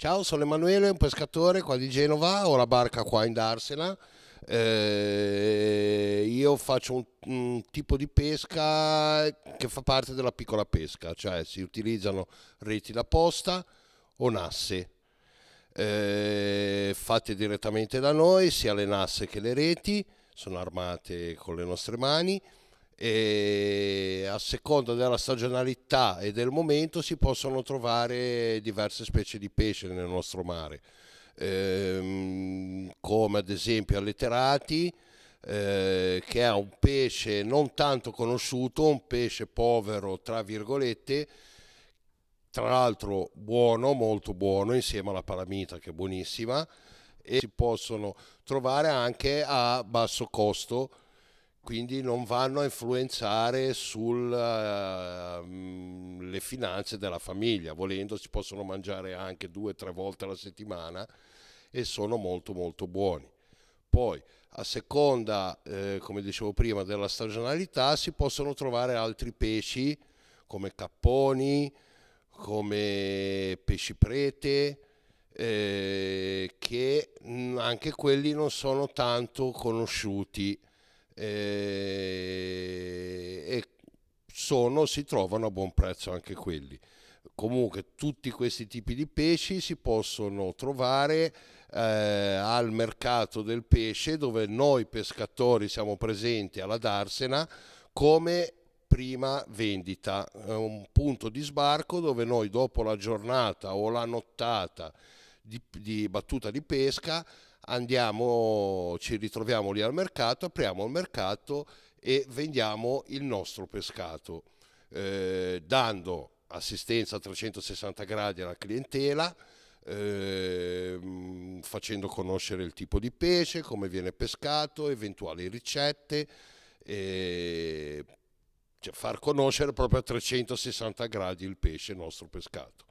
Ciao, sono Emanuele, un pescatore qua di Genova, ho la barca qua in Darsena. Eh, io faccio un, un, tipo di pesca che fa parte della piccola pesca, cioè si utilizzano reti da posta o nasse. Eh, fatte direttamente da noi, sia le nasse che le reti, sono armate con le nostre mani e a seconda della stagionalità e del momento si possono trovare diverse specie di pesce nel nostro mare, ehm, come ad esempio alleterati, eh, che è un pesce non tanto conosciuto, un pesce povero, tra virgolette, tra l'altro buono, molto buono, insieme alla palamita che è buonissima, e si possono trovare anche a basso costo quindi non vanno a influenzare sulle eh, mm, uh, finanze della famiglia, volendo si possono mangiare anche due o tre volte alla settimana e sono molto molto buoni. Poi a seconda, eh, come dicevo prima, della stagionalità si possono trovare altri pesci come capponi, come pesci prete, eh, che anche quelli non sono tanto conosciuti e, eh, e sono, si trovano a buon prezzo anche quelli. Comunque tutti questi tipi di pesci si possono trovare eh, al mercato del pesce dove noi pescatori siamo presenti alla Darsena come prima vendita, è un punto di sbarco dove noi dopo la giornata o la nottata di, di battuta di pesca andiamo, ci ritroviamo lì al mercato, apriamo il mercato e vendiamo il nostro pescato, eh, dando assistenza a 360 gradi alla clientela, eh, facendo conoscere il tipo di pesce, come viene pescato, eventuali ricette, eh, cioè far conoscere proprio a 360 gradi il pesce il nostro pescato.